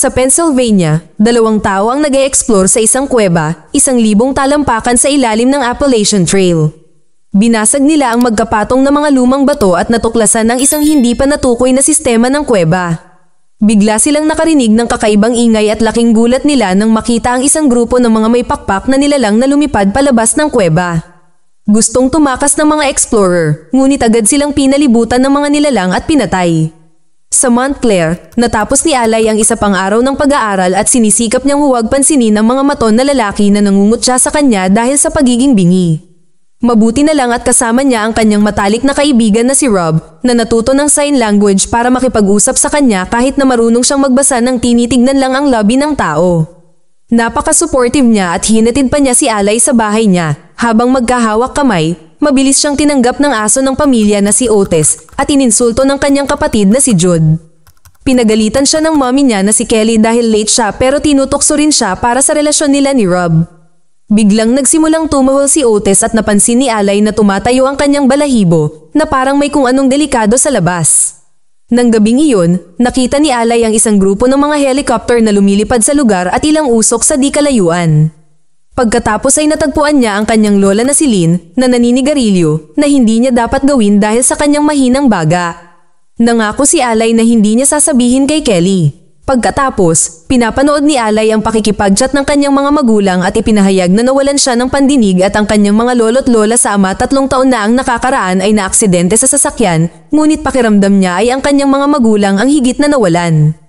Sa Pennsylvania, dalawang tao ang nag explore sa isang kuweba, isang libong talampakan sa ilalim ng Appalachian Trail. Binasag nila ang magkapatong na mga lumang bato at natuklasan ng isang hindi pa natukoy na sistema ng kuweba. Bigla silang nakarinig ng kakaibang ingay at laking gulat nila nang makita ang isang grupo ng mga may pakpak na nilalang na lumipad palabas ng kuweba. Gustong tumakas ng mga explorer, ngunit agad silang pinalibutan ng mga nilalang at pinatay. Sa Montclair, natapos ni Alay ang isa pang araw ng pag-aaral at sinisikap niyang huwag pansinin ang mga maton na lalaki na nangungutya sa kanya dahil sa pagiging bingi. Mabuti na lang at kasama niya ang kanyang matalik na kaibigan na si Rob na natuto ng sign language para makipag-usap sa kanya kahit na marunong siyang magbasa ng tinitignan lang ang labi ng tao. Napaka-supportive niya at hinatid pa niya si Alay sa bahay niya habang magkahawak kamay mabilis siyang tinanggap ng aso ng pamilya na si Otis at ininsulto ng kanyang kapatid na si Jude. Pinagalitan siya ng mommy niya na si Kelly dahil late siya pero tinutokso rin siya para sa relasyon nila ni Rob. Biglang nagsimulang tumahol si Otis at napansin ni Alay na tumatayo ang kanyang balahibo na parang may kung anong delikado sa labas. Nang gabing iyon, nakita ni Alay ang isang grupo ng mga helicopter na lumilipad sa lugar at ilang usok sa di kalayuan. Pagkatapos ay natagpuan niya ang kanyang lola na si Lynn na naninigarilyo na hindi niya dapat gawin dahil sa kanyang mahinang baga. Nangako si Alay na hindi niya sasabihin kay Kelly. Pagkatapos, pinapanood ni Alay ang pakikipagchat ng kanyang mga magulang at ipinahayag na nawalan siya ng pandinig at ang kanyang mga lolo't lola sa ama tatlong taon na ang nakakaraan ay naaksidente sa sasakyan, ngunit pakiramdam niya ay ang kanyang mga magulang ang higit na nawalan.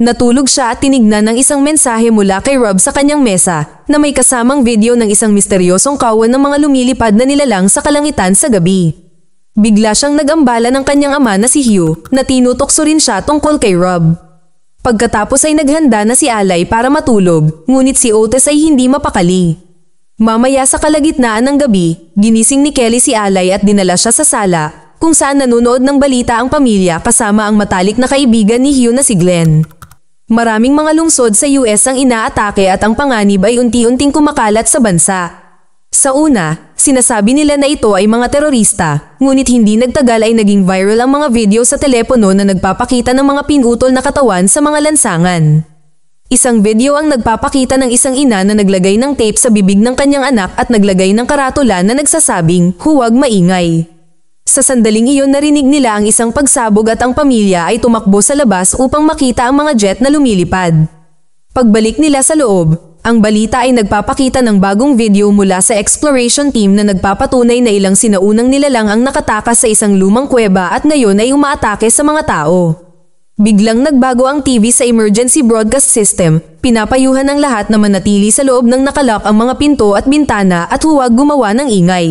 Natulog siya at tinignan ng isang mensahe mula kay Rob sa kanyang mesa na may kasamang video ng isang misteryosong kawan ng mga lumilipad na nilalang sa kalangitan sa gabi. Bigla siyang nagambala ng kanyang ama na si Hugh na tinutokso rin siya tungkol kay Rob. Pagkatapos ay naghanda na si Alay para matulog ngunit si Otis ay hindi mapakali. Mamaya sa kalagitnaan ng gabi, ginising ni Kelly si Alay at dinala siya sa sala kung saan nanonood ng balita ang pamilya kasama ang matalik na kaibigan ni Hugh na si Glenn. Maraming mga lungsod sa US ang inaatake at ang panganib ay unti-unting kumakalat sa bansa. Sa una, sinasabi nila na ito ay mga terorista, ngunit hindi nagtagal ay naging viral ang mga video sa telepono na nagpapakita ng mga pinutol na katawan sa mga lansangan. Isang video ang nagpapakita ng isang ina na naglagay ng tape sa bibig ng kanyang anak at naglagay ng karatula na nagsasabing, huwag maingay. Sa sandaling iyon narinig nila ang isang pagsabog at ang pamilya ay tumakbo sa labas upang makita ang mga jet na lumilipad. Pagbalik nila sa loob, ang balita ay nagpapakita ng bagong video mula sa exploration team na nagpapatunay na ilang sinaunang nila lang ang nakatakas sa isang lumang kuweba at ngayon ay umaatake sa mga tao. Biglang nagbago ang TV sa emergency broadcast system, pinapayuhan ang lahat na manatili sa loob ng nakalock ang mga pinto at bintana at huwag gumawa ng ingay.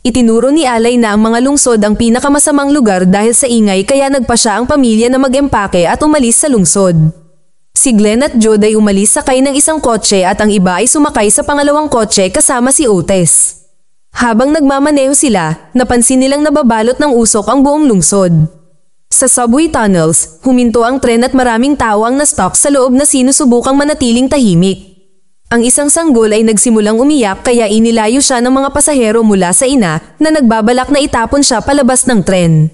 Itinuro ni Alay na ang mga lungsod ang pinakamasamang lugar dahil sa ingay kaya nagpa siya ang pamilya na mag-empake at umalis sa lungsod. Si Glenn at Jod ay umalis sakay ng isang kotse at ang iba ay sumakay sa pangalawang kotse kasama si Otis. Habang nagmamaneho sila, napansin nilang nababalot ng usok ang buong lungsod. Sa subway tunnels, huminto ang tren at maraming tao ang nastock sa loob na sinusubukang manatiling tahimik. Ang isang sanggol ay nagsimulang umiyak kaya inilayo siya ng mga pasahero mula sa ina na nagbabalak na itapon siya palabas ng tren.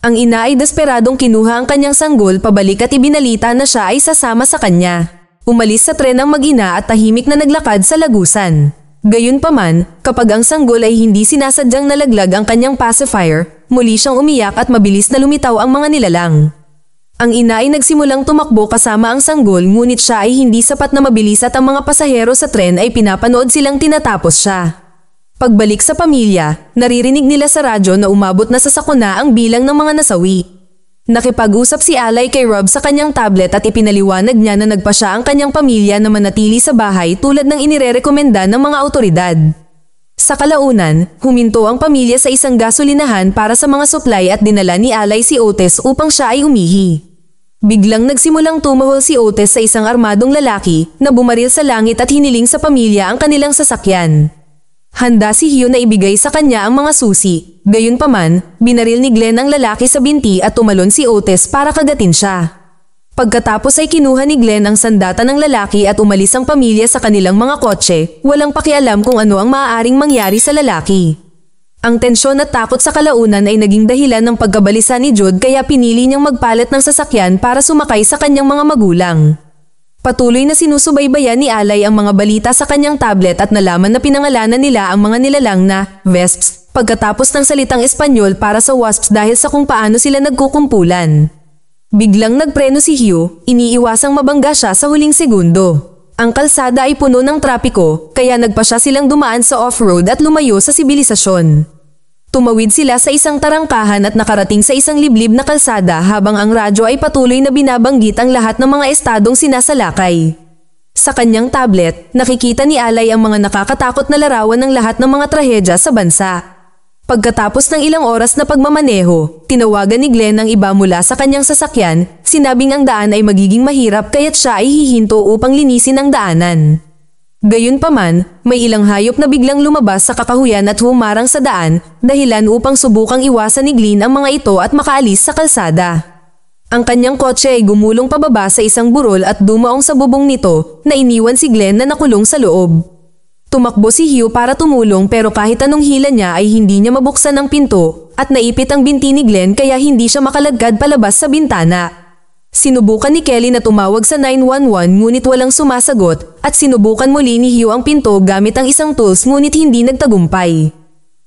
Ang ina ay desperadong kinuha ang kanyang sanggol pabalik at ibinalita na siya ay sasama sa kanya. Umalis sa tren ang mag-ina at tahimik na naglakad sa lagusan. Gayunpaman, kapag ang sanggol ay hindi sinasadyang nalaglag ang kanyang pacifier, muli siyang umiyak at mabilis na lumitaw ang mga nilalang. Ang ina ay nagsimulang tumakbo kasama ang sanggol ngunit siya ay hindi sapat na mabilis at ang mga pasahero sa tren ay pinapanood silang tinatapos siya. Pagbalik sa pamilya, naririnig nila sa radyo na umabot na sa sakuna ang bilang ng mga nasawi. Nakipag-usap si Alay kay Rob sa kanyang tablet at ipinaliwanag niya na nagpa siya ang kanyang pamilya na manatili sa bahay tulad ng inirerekomenda ng mga autoridad. Sa kalaunan, huminto ang pamilya sa isang gasolinahan para sa mga supply at dinala ni Alay si Otis upang siya ay umihi. Biglang nagsimulang tumawal si Otis sa isang armadong lalaki na bumaril sa langit at hiniling sa pamilya ang kanilang sasakyan. Handa si Hugh na ibigay sa kanya ang mga susi. Gayunpaman, binaril ni Glenn ang lalaki sa binti at tumalon si Otis para kagatin siya. Pagkatapos ay kinuha ni Glenn ang sandata ng lalaki at umalis ang pamilya sa kanilang mga kotse, walang pakialam kung ano ang maaaring mangyari sa lalaki. Ang tensyon at takot sa kalaunan ay naging dahilan ng pagkabalisa ni Jude kaya pinili niyang magpalit ng sasakyan para sumakay sa kanyang mga magulang. Patuloy na sinusubaybayan ni Alay ang mga balita sa kanyang tablet at nalaman na pinangalanan nila ang mga nilalang na Vesps pagkatapos ng salitang Espanyol para sa Wasps dahil sa kung paano sila nagkukumpulan. Biglang nagpreno si Hugh, iniiwasang mabangga siya sa huling segundo. Ang kalsada ay puno ng trapiko, kaya nagpa siya silang dumaan sa off-road at lumayo sa sibilisasyon. Tumawid sila sa isang tarangkahan at nakarating sa isang liblib na kalsada habang ang radyo ay patuloy na binabanggit ang lahat ng mga estadong sinasalakay. Sa kanyang tablet, nakikita ni Alay ang mga nakakatakot na larawan ng lahat ng mga trahedya sa bansa. Pagkatapos ng ilang oras na pagmamaneho, tinawagan ni Glenn ang iba mula sa kanyang sasakyan, sinabing ang daan ay magiging mahirap kaya't siya ay hihinto upang linisin ang daanan. Gayunpaman, may ilang hayop na biglang lumabas sa kakahuyan at humarang sa daan, dahilan upang subukang iwasan ni Glynn ang mga ito at makaalis sa kalsada. Ang kanyang kotse ay gumulong pababa sa isang burol at dumaong sa bubong nito na iniwan si Glenn na nakulong sa loob. Tumakbo si Hugh para tumulong pero kahit anong hila niya ay hindi niya mabuksan ang pinto at naipit ang binti ni Glenn kaya hindi siya makalagkad palabas sa bintana. Sinubukan ni Kelly na tumawag sa 911 ngunit walang sumasagot at sinubukan muli ni Hugh ang pinto gamit ang isang tools ngunit hindi nagtagumpay.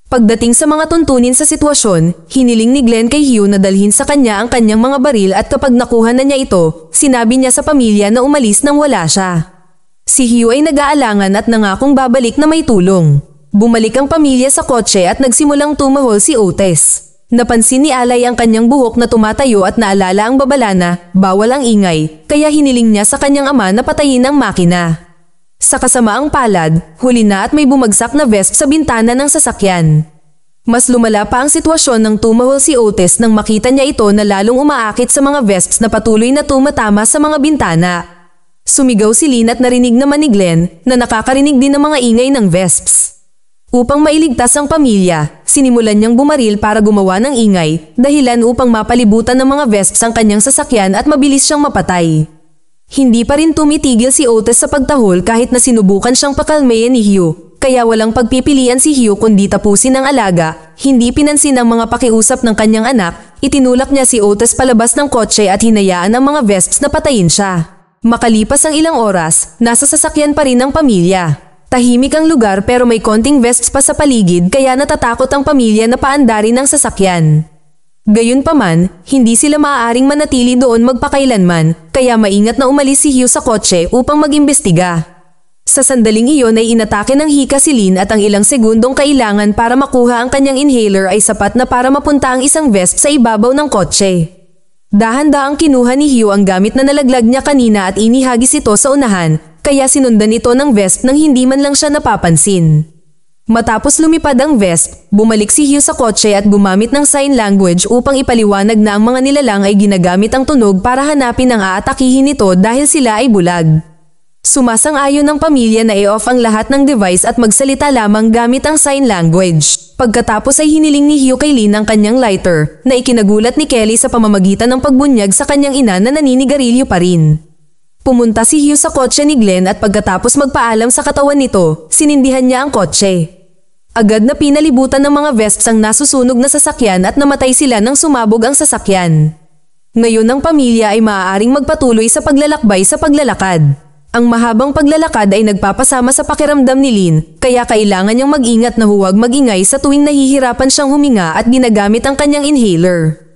Pagdating sa mga tuntunin sa sitwasyon, hiniling ni Glenn kay Hugh na dalhin sa kanya ang kanyang mga baril at kapag nakuha na niya ito, sinabi niya sa pamilya na umalis nang wala siya. Si Hugh ay nag-aalangan at nangakong babalik na may tulong. Bumalik ang pamilya sa kotse at nagsimulang tumahol si Otis. Napansin ni Alay ang kanyang buhok na tumatayo at naalala ang babala na bawal ang ingay, kaya hiniling niya sa kanyang ama na patayin ang makina. Sa kasamaang palad, huli na at may bumagsak na vest sa bintana ng sasakyan. Mas lumala pa ang sitwasyon ng tumawal si Otis nang makita niya ito na lalong umaakit sa mga vests na patuloy na tumatama sa mga bintana. Sumigaw si Lynn at narinig naman ni Glenn na nakakarinig din ng mga ingay ng vesps. Upang mailigtas ang pamilya, sinimulan niyang bumaril para gumawa ng ingay, dahilan upang mapalibutan ng mga vesps ang kanyang sasakyan at mabilis siyang mapatay. Hindi pa rin tumitigil si Otis sa pagtahol kahit na sinubukan siyang pakalmayan ni Hugh, kaya walang pagpipilian si Hugh kundi tapusin ang alaga, hindi pinansin ang mga pakiusap ng kanyang anak, itinulak niya si Otis palabas ng kotse at hinayaan ang mga vesps na patayin siya. Makalipas ang ilang oras, nasa sasakyan pa rin ang pamilya. Tahimik ang lugar pero may konting vests pa sa paligid kaya natatakot ang pamilya na paandarin ng sasakyan. Gayunpaman, hindi sila maaaring manatili doon magpakailanman, kaya maingat na umalis si Hugh sa kotse upang magimbestiga. Sa sandaling iyon ay inatake ng hika si Lynn at ang ilang segundong kailangan para makuha ang kanyang inhaler ay sapat na para mapunta ang isang vest sa ibabaw ng kotse. Dahan-dahang kinuha ni Hugh ang gamit na nalaglag niya kanina at inihagis ito sa unahan kaya sinundan ito ng vest nang hindi man lang siya napapansin. Matapos lumipad ang vest, bumalik si Hugh sa kotse at gumamit ng sign language upang ipaliwanag na ang mga nilalang ay ginagamit ang tunog para hanapin ang aatakihin nito dahil sila ay bulag. Sumasang-ayon ng pamilya na i-off ang lahat ng device at magsalita lamang gamit ang sign language. Pagkatapos ay hiniling ni Hugh kay Lynn ang kanyang lighter na ikinagulat ni Kelly sa pamamagitan ng pagbunyag sa kanyang ina na naninigarilyo pa rin. Pumunta si Hugh sa kotse ni Glenn at pagkatapos magpaalam sa katawan nito, sinindihan niya ang kotse. Agad na pinalibutan ng mga vests ang nasusunog na sasakyan at namatay sila nang sumabog ang sasakyan. Ngayon ang pamilya ay maaaring magpatuloy sa paglalakbay sa paglalakad. Ang mahabang paglalakad ay nagpapasama sa pakiramdam ni Lin, kaya kailangan niyang mag-ingat na huwag magingay sa tuwing nahihirapan siyang huminga at ginagamit ang kanyang inhaler.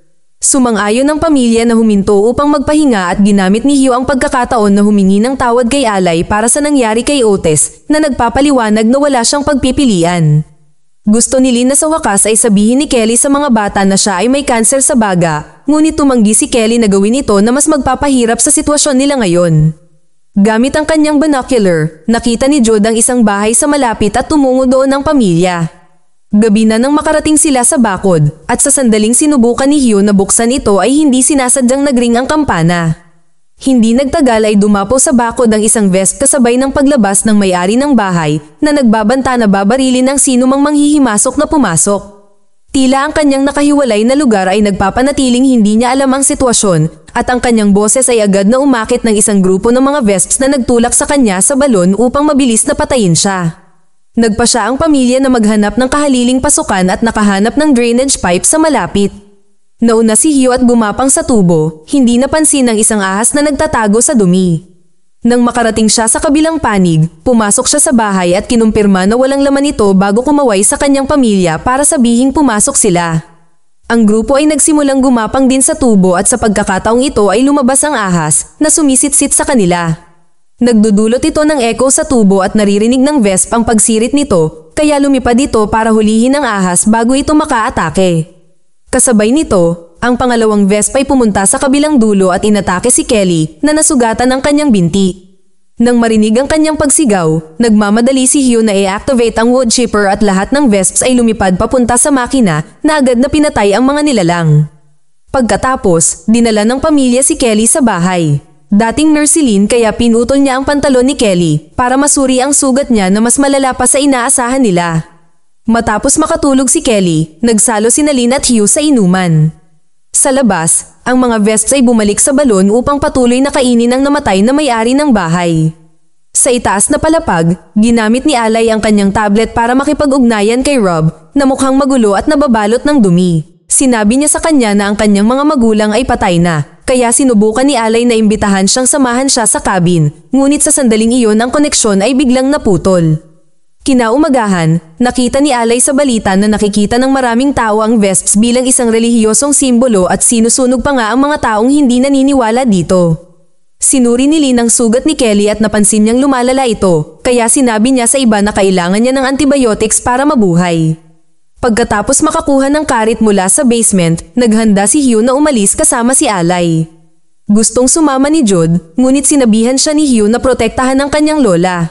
Sumang-ayon ang pamilya na huminto upang magpahinga at ginamit ni Hugh ang pagkakataon na humingi ng tawad kay Alay para sa nangyari kay Otis na nagpapaliwanag na wala siyang pagpipilian. Gusto ni Lina sa wakas ay sabihin ni Kelly sa mga bata na siya ay may cancer sa baga, ngunit tumanggi si Kelly na gawin ito na mas magpapahirap sa sitwasyon nila ngayon. Gamit ang kanyang binocular, nakita ni Jude ang isang bahay sa malapit at tumungo doon ang pamilya. Gabi na nang makarating sila sa bakod, at sa sandaling sinubukan ni Hugh na buksan ito ay hindi sinasadyang nagring ang kampana. Hindi nagtagal ay dumapo sa bakod ang isang vest kasabay ng paglabas ng may-ari ng bahay na nagbabanta na babarilin ang sino mang manghihimasok na pumasok. Tila ang kanyang nakahiwalay na lugar ay nagpapanatiling hindi niya alam ang sitwasyon at ang kanyang boses ay agad na umakit ng isang grupo ng mga vests na nagtulak sa kanya sa balon upang mabilis na patayin siya. Nagpa siya ang pamilya na maghanap ng kahaliling pasukan at nakahanap ng drainage pipe sa malapit. Nauna si Hugh at gumapang sa tubo, hindi napansin ng isang ahas na nagtatago sa dumi. Nang makarating siya sa kabilang panig, pumasok siya sa bahay at kinumpirma na walang laman ito bago kumaway sa kanyang pamilya para sabihing pumasok sila. Ang grupo ay nagsimulang gumapang din sa tubo at sa pagkakataong ito ay lumabas ang ahas na sumisitsit sa kanila. Nagdudulot ito ng echo sa tubo at naririnig ng Vesp ang pagsirit nito, kaya lumipad ito para hulihin ang ahas bago ito makaatake. Kasabay nito, ang pangalawang Vesp ay pumunta sa kabilang dulo at inatake si Kelly na nasugatan ng kanyang binti. Nang marinig ang kanyang pagsigaw, nagmamadali si Hugh na i-activate ang wood chipper at lahat ng Vesps ay lumipad papunta sa makina na agad na pinatay ang mga nilalang. Pagkatapos, dinala ng pamilya si Kelly sa bahay. Dating nurseline kaya pinutol niya ang pantalon ni Kelly para masuri ang sugat niya na mas malala pa sa inaasahan nila. Matapos makatulog si Kelly, nagsalo si Nalin at Hugh sa inuman. Sa labas, ang mga vests ay bumalik sa balon upang patuloy na kainin ang namatay na may-ari ng bahay. Sa itaas na palapag, ginamit ni Alay ang kanyang tablet para makipag-ugnayan kay Rob na mukhang magulo at nababalot ng dumi. Sinabi niya sa kanya na ang kanyang mga magulang ay patay na kaya sinubukan ni Alay na imbitahan siyang samahan siya sa cabin, ngunit sa sandaling iyon ang koneksyon ay biglang naputol. Kinaumagahan, nakita ni Alay sa balita na nakikita ng maraming tao ang Vesps bilang isang relihiyosong simbolo at sinusunog pa nga ang mga taong hindi naniniwala dito. Sinuri ni Lin ang sugat ni Kelly at napansin niyang lumalala ito, kaya sinabi niya sa iba na kailangan niya ng antibiotics para mabuhay. Pagkatapos makakuha ng karit mula sa basement, naghanda si Hugh na umalis kasama si Alay. Gustong sumama ni Jude, ngunit sinabihan siya ni Hugh na protektahan ng kanyang lola.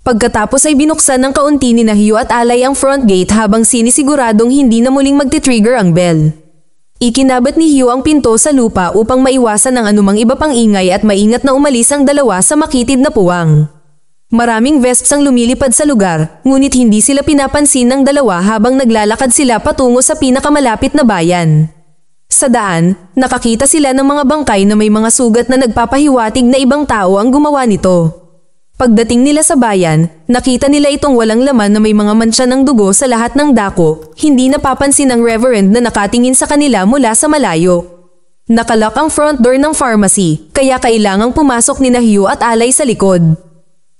Pagkatapos ay binuksan ng kaunti ni na Hugh at Alay ang front gate habang sinisiguradong hindi na muling magti-trigger ang bell. Ikinabat ni Hugh ang pinto sa lupa upang maiwasan ang anumang iba pang ingay at maingat na umalis ang dalawa sa makitid na puwang. Maraming vesps ang lumilipad sa lugar, ngunit hindi sila pinapansin ng dalawa habang naglalakad sila patungo sa pinakamalapit na bayan. Sa daan, nakakita sila ng mga bangkay na may mga sugat na nagpapahiwatig na ibang tao ang gumawa nito. Pagdating nila sa bayan, nakita nila itong walang laman na may mga mansya ng dugo sa lahat ng dako, hindi napapansin ng reverend na nakatingin sa kanila mula sa malayo. Nakalak ang front door ng pharmacy, kaya kailangang pumasok ni Nahyu at Alay sa likod.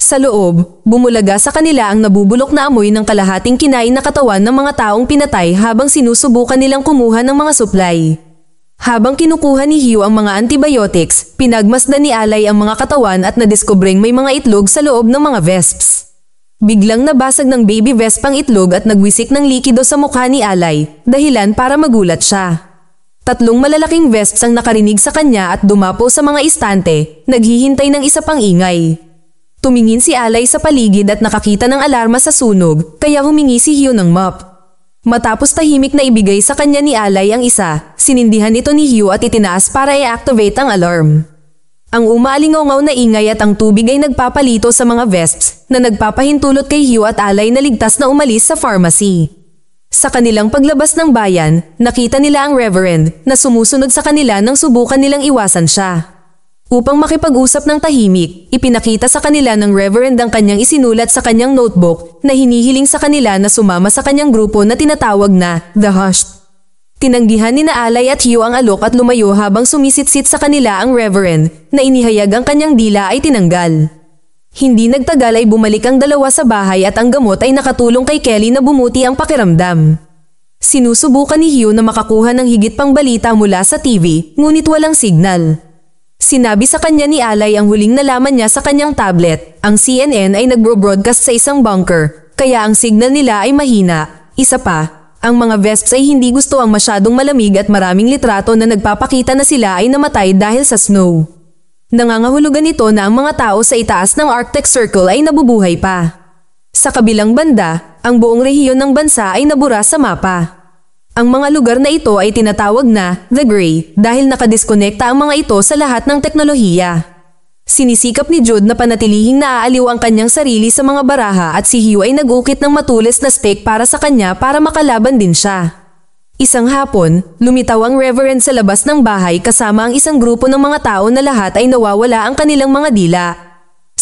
Sa loob, bumulaga sa kanila ang nabubulok na amoy ng kalahating kinain na katawan ng mga taong pinatay habang sinusubukan nilang kumuha ng mga supply. Habang kinukuha ni Hugh ang mga antibiotics, pinagmasdan ni Alay ang mga katawan at nadiskubreng may mga itlog sa loob ng mga vesps. Biglang nabasag ng baby vesp ang itlog at nagwisik ng likido sa mukha ni Alay, dahilan para magulat siya. Tatlong malalaking vesps ang nakarinig sa kanya at dumapo sa mga istante, naghihintay ng isa pang ingay. Tumingin si Alay sa paligid at nakakita ng alarma sa sunog, kaya humingi si Hugh ng map. Matapos tahimik na ibigay sa kanya ni Alay ang isa, sinindihan ito ni Hugh at itinaas para i-activate ang alarm. Ang umalingaw na ingay at ang tubig ay nagpapalito sa mga vests na nagpapahintulot kay Hugh at Alay na ligtas na umalis sa pharmacy. Sa kanilang paglabas ng bayan, nakita nila ang Reverend na sumusunod sa kanila nang subukan nilang iwasan siya. Upang makipag-usap ng tahimik, ipinakita sa kanila ng Reverend ang kanyang isinulat sa kanyang notebook na hinihiling sa kanila na sumama sa kanyang grupo na tinatawag na The Hushed. Tinanggihan ni Naalay at Hugh ang alok at lumayo habang sumisitsit sa kanila ang Reverend na inihayag ang kanyang dila ay tinanggal. Hindi nagtagal ay bumalik ang dalawa sa bahay at ang gamot ay nakatulong kay Kelly na bumuti ang pakiramdam. Sinusubukan ni Hugh na makakuha ng higit pang balita mula sa TV ngunit walang signal. Sinabi sa kanya ni Alay ang huling nalaman niya sa kanyang tablet. Ang CNN ay nagro-broadcast sa isang bunker, kaya ang signal nila ay mahina. Isa pa, ang mga Vesps ay hindi gusto ang masyadong malamig at maraming litrato na nagpapakita na sila ay namatay dahil sa snow. Nangangahulugan ito na ang mga tao sa itaas ng Arctic Circle ay nabubuhay pa. Sa kabilang banda, ang buong rehiyon ng bansa ay nabura sa mapa. Ang mga lugar na ito ay tinatawag na The Grey dahil nakadiskonekta ang mga ito sa lahat ng teknolohiya. Sinisikap ni Jude na panatilihing naaaliw ang kanyang sarili sa mga baraha at si Hugh ay nagukit ng matulis na steak para sa kanya para makalaban din siya. Isang hapon, lumitaw ang reverend sa labas ng bahay kasama ang isang grupo ng mga tao na lahat ay nawawala ang kanilang mga dila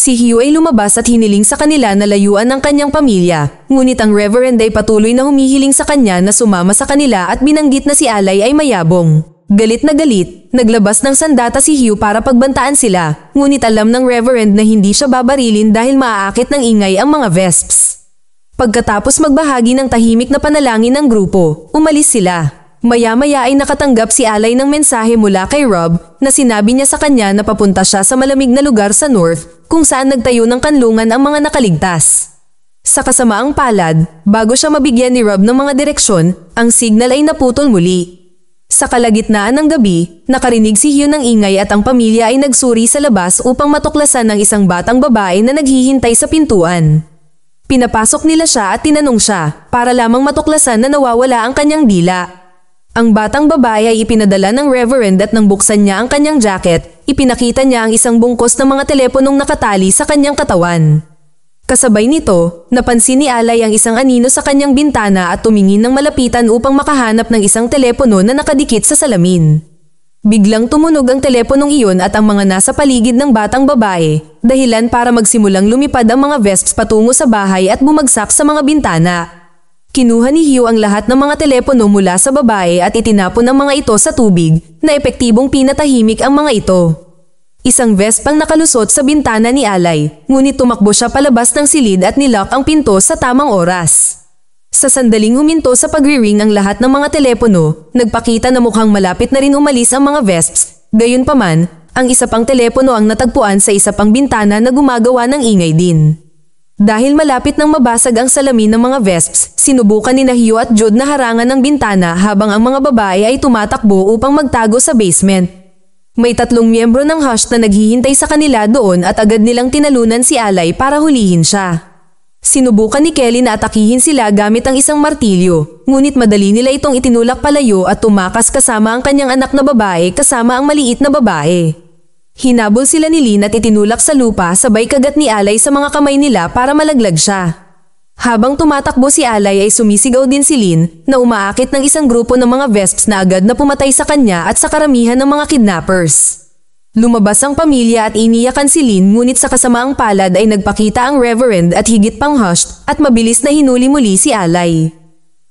Si Hugh ay lumabas at hiniling sa kanila na layuan ang kanyang pamilya. Ngunit ang Reverend ay patuloy na humihiling sa kanya na sumama sa kanila at binanggit na si Alay ay mayabong. Galit na galit, naglabas ng sandata si Hugh para pagbantaan sila. Ngunit alam ng Reverend na hindi siya babarilin dahil maaakit ng ingay ang mga Vesps. Pagkatapos magbahagi ng tahimik na panalangin ng grupo, umalis sila. Maya-maya ay nakatanggap si Alay ng mensahe mula kay Rob na sinabi niya sa kanya na papunta siya sa malamig na lugar sa North kung saan nagtayo ng kanlungan ang mga nakaligtas. Sa kasamaang palad, bago siya mabigyan ni Rob ng mga direksyon, ang signal ay naputol muli. Sa kalagitnaan ng gabi, nakarinig si Hugh ng ingay at ang pamilya ay nagsuri sa labas upang matuklasan ng isang batang babae na naghihintay sa pintuan. Pinapasok nila siya at tinanong siya para lamang matuklasan na nawawala ang kanyang dila. Ang batang babae ay ipinadala ng reverend at nang buksan niya ang kanyang jacket, ipinakita niya ang isang bungkos ng mga teleponong nakatali sa kanyang katawan. Kasabay nito, napansin ni Alay ang isang anino sa kanyang bintana at tumingin ng malapitan upang makahanap ng isang telepono na nakadikit sa salamin. Biglang tumunog ang teleponong iyon at ang mga nasa paligid ng batang babae, dahilan para magsimulang lumipad ang mga vests patungo sa bahay at bumagsak sa mga bintana. Kinuha ni Hugh ang lahat ng mga telepono mula sa babae at itinapon ang mga ito sa tubig na epektibong pinatahimik ang mga ito. Isang vest pang nakalusot sa bintana ni Alay, ngunit tumakbo siya palabas ng silid at nilock ang pinto sa tamang oras. Sa sandaling huminto sa pagri-ring ang lahat ng mga telepono, nagpakita na mukhang malapit na rin umalis ang mga vesps. Gayunpaman, ang isa pang telepono ang natagpuan sa isa pang bintana na gumagawa ng ingay din. Dahil malapit nang mabasag ang salamin ng mga vesps, sinubukan ni Nahio at Jude na harangan ng bintana habang ang mga babae ay tumatakbo upang magtago sa basement. May tatlong miyembro ng Hush na naghihintay sa kanila doon at agad nilang tinalunan si Alay para hulihin siya. Sinubukan ni Kelly na atakihin sila gamit ang isang martilyo, ngunit madali nila itong itinulak palayo at tumakas kasama ang kanyang anak na babae kasama ang maliit na babae. Hinabol sila ni Lin at itinulak sa lupa sabay kagat ni Alay sa mga kamay nila para malaglag siya. Habang tumatakbo si Alay ay sumisigaw din si Lin na umaakit ng isang grupo ng mga Vesps na agad na pumatay sa kanya at sa karamihan ng mga kidnappers. Lumabas ang pamilya at iniyakan si Lin ngunit sa kasamaang palad ay nagpakita ang Reverend at higit pang hushed at mabilis na hinuli muli si Alay.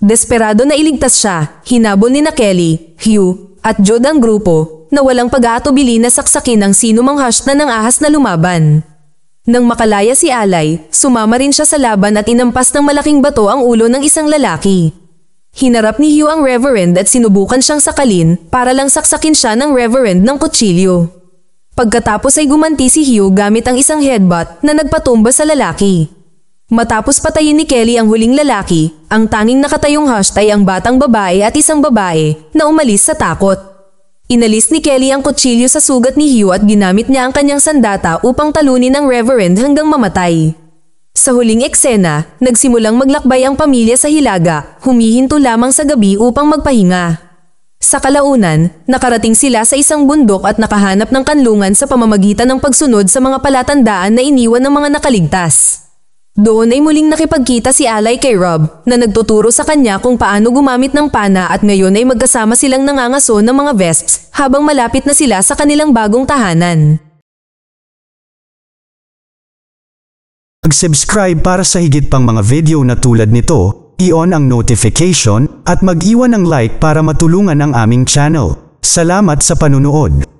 Desperado na iligtas siya, hinabol ni na Kelly, Hugh, at Jude ang grupo na walang pag-aatubili na saksakin ng sino mang hash na ng ahas na lumaban. Nang makalaya si Alay, sumama rin siya sa laban at inampas ng malaking bato ang ulo ng isang lalaki. Hinarap ni Hugh ang Reverend at sinubukan siyang sakalin para lang saksakin siya ng Reverend ng kutsilyo. Pagkatapos ay gumanti si Hugh gamit ang isang headbutt na nagpatumba sa lalaki. Matapos patayin ni Kelly ang huling lalaki, ang tanging nakatayong hashtag ay ang batang babae at isang babae na umalis sa takot. Inalis ni Kelly ang kutsilyo sa sugat ni Hugh at ginamit niya ang kanyang sandata upang talunin ang Reverend hanggang mamatay. Sa huling eksena, nagsimulang maglakbay ang pamilya sa Hilaga, humihinto lamang sa gabi upang magpahinga. Sa kalaunan, nakarating sila sa isang bundok at nakahanap ng kanlungan sa pamamagitan ng pagsunod sa mga palatandaan na iniwan ng mga nakaligtas. Doon ay muling nakipagkita si Alay kay Rob na nagtuturo sa kanya kung paano gumamit ng pana at ngayon ay magkasama silang nangangaso ng mga vesps habang malapit na sila sa kanilang bagong tahanan. Mag-subscribe para sa higit pang mga video na tulad nito, i-on ang notification at mag-iwan ng like para matulungan ang aming channel. Salamat sa panunood!